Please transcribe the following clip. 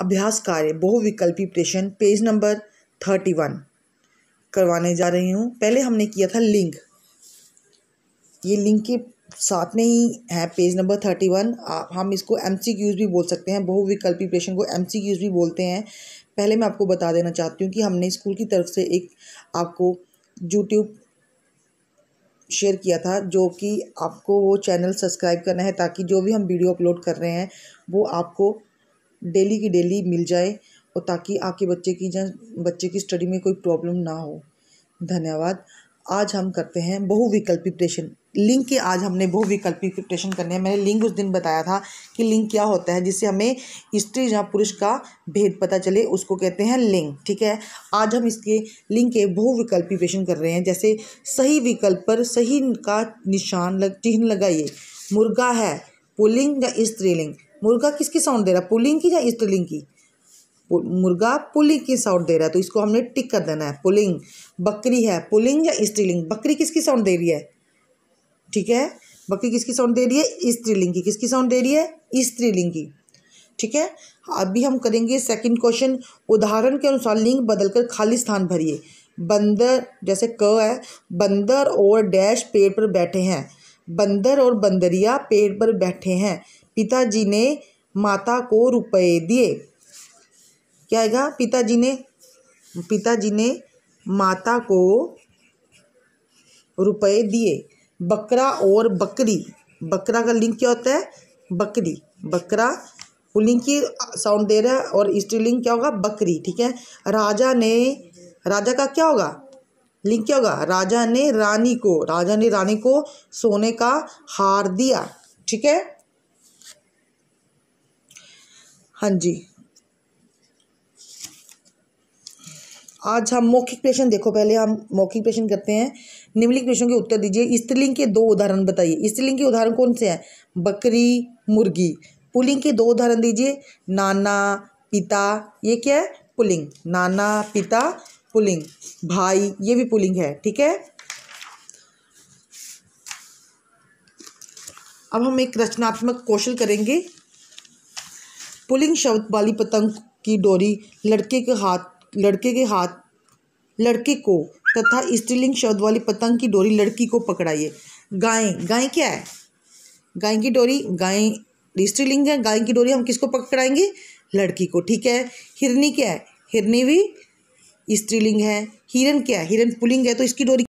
अभ्यास कार्य बहुविकल्पी प्रश्न पेज नंबर थर्टी वन करवाने जा रही हूँ पहले हमने किया था लिंक ये लिंक के साथ में ही है पेज नंबर थर्टी वन हम इसको एम सी क्यूज़ भी बोल सकते हैं बहुविकल्पी प्रश्न को एम सी क्यूज़ भी बोलते हैं पहले मैं आपको बता देना चाहती हूँ कि हमने स्कूल की तरफ से एक आपको यूट्यूब शेयर किया था जो कि आपको वो चैनल सब्सक्राइब करना है ताकि जो भी हम वीडियो अपलोड कर रहे हैं वो आपको डेली की डेली मिल जाए और ताकि आपके बच्चे की जहाँ बच्चे की स्टडी में कोई प्रॉब्लम ना हो धन्यवाद आज हम करते हैं बहुविकल्पी प्रेशन लिंक के आज हमने बहुविकल्पी प्रिपरेशन करने हैं मैंने लिंग उस दिन बताया था कि लिंग क्या होता है जिससे हमें स्त्री या पुरुष का भेद पता चले उसको कहते हैं लिंग ठीक है आज हम इसके लिंग के बहुविकल्पी प्रिपरेशन कर रहे हैं जैसे सही विकल्प पर सही का निशान लग चिन्ह लगाइए मुर्गा है पुलिंग या स्त्रीलिंग मुर्गा किसकी साउंड दे रहा है पुलिंग की या स्त्रीलिंग की मुर्गा पुलिंग की साउंड दे रहा है तो इसको हमने टिक कर देना है पुलिंग बकरी है पुलिंग या स्त्रीलिंग बकरी किसकी साउंड दे रही है ठीक है बकरी किसकी साउंड दे रही है स्त्रीलिंग की किसकी साउंड दे रही है स्त्रीलिंग की ठीक है अभी हम करेंगे सेकंड क्वेश्चन उदाहरण के अनुसार लिंग बदलकर खाली स्थान भरिए बंदर जैसे क है बंदर और डैश पेड़ पर बैठे हैं बंदर और बंदरिया पेड़ पर बैठे हैं पिताजी ने माता को रुपए दिए क्या आएगा पिताजी ने पिताजी ने माता को रुपए दिए बकरा और बकरी बकरा का लिंक क्या होता है बकरी बकरा पुलिंग की साउंड दे रहा है और स्त्रीलिंग क्या होगा बकरी ठीक है राजा ने राजा का क्या होगा लिंक क्या होगा राजा ने रानी को राजा ने रानी को सोने का हार दिया ठीक है हाँ जी आज हम मौखिक प्रश्न देखो पहले हम मौखिक प्रश्न करते हैं निम्नलिखित प्रश्नों के उत्तर दीजिए स्त्रीलिंग के दो उदाहरण बताइए स्त्रीलिंग के उदाहरण कौन से हैं बकरी मुर्गी पुलिंग के दो उदाहरण दीजिए नाना पिता ये क्या है पुलिंग नाना पिता पुलिंग भाई ये भी पुलिंग है ठीक है अब हम एक रचनात्मक कौशल करेंगे पुलिंग शब्द वाली पतंग की डोरी लड़के के हाथ लड़के के हाथ लड़के को तथा स्त्रीलिंग शब्द वाली पतंग की डोरी लड़की को पकड़ाइए गाय गाय क्या है गाय की डोरी गाय स्त्रीलिंग है गाय की डोरी हम किसको पकड़ाएंगे लड़की को ठीक है हिरनी क्या है हिरनी भी स्त्रीलिंग है हिरन क्या है हिरन पुलिंग है तो इसकी डोरी